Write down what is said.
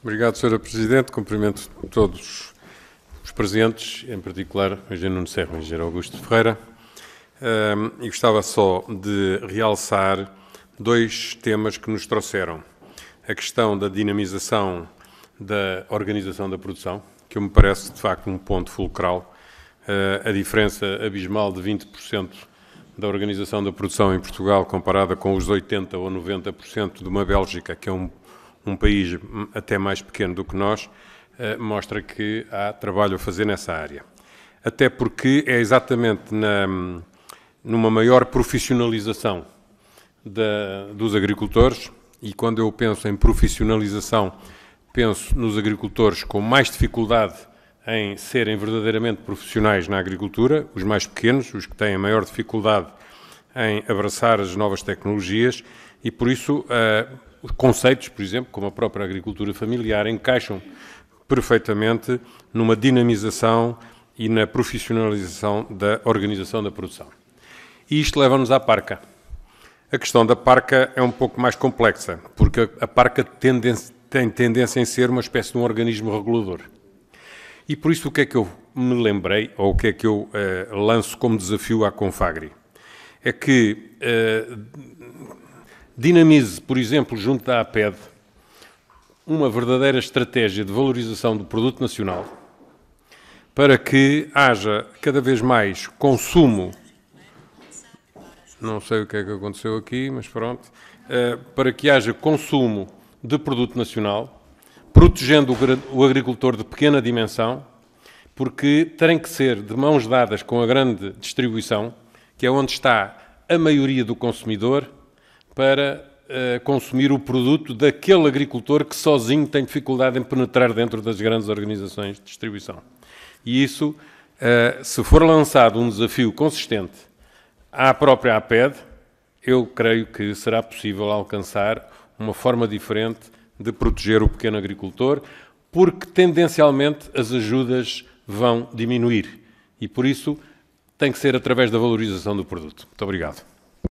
Obrigado, Sra. Presidente. Cumprimento todos os presentes, em particular o Engenheiro Nuno Serra, o Engenheiro Augusto Ferreira. Um, e gostava só de realçar dois temas que nos trouxeram. A questão da dinamização da organização da produção, que me parece, de facto, um ponto fulcral. Uh, a diferença abismal de 20% da organização da produção em Portugal comparada com os 80% ou 90% de uma Bélgica, que é um, um país até mais pequeno do que nós, eh, mostra que há trabalho a fazer nessa área. Até porque é exatamente na, numa maior profissionalização da, dos agricultores, e quando eu penso em profissionalização, penso nos agricultores com mais dificuldade em serem verdadeiramente profissionais na agricultura, os mais pequenos, os que têm a maior dificuldade em abraçar as novas tecnologias e, por isso, eh, conceitos, por exemplo, como a própria agricultura familiar, encaixam perfeitamente numa dinamização e na profissionalização da organização da produção. E isto leva-nos à parca. A questão da parca é um pouco mais complexa, porque a parca tem tendência em ser uma espécie de um organismo regulador. E por isso o que é que eu me lembrei, ou o que é que eu eh, lanço como desafio à Confagri? é que uh, dinamize, por exemplo, junto da APED, uma verdadeira estratégia de valorização do produto nacional para que haja cada vez mais consumo. Não sei o que é que aconteceu aqui, mas pronto. Uh, para que haja consumo de produto nacional, protegendo o, o agricultor de pequena dimensão, porque tem que ser de mãos dadas com a grande distribuição que é onde está a maioria do consumidor, para uh, consumir o produto daquele agricultor que sozinho tem dificuldade em penetrar dentro das grandes organizações de distribuição. E isso, uh, se for lançado um desafio consistente à própria APED, eu creio que será possível alcançar uma forma diferente de proteger o pequeno agricultor, porque tendencialmente as ajudas vão diminuir. E por isso tem que ser através da valorização do produto. Muito obrigado.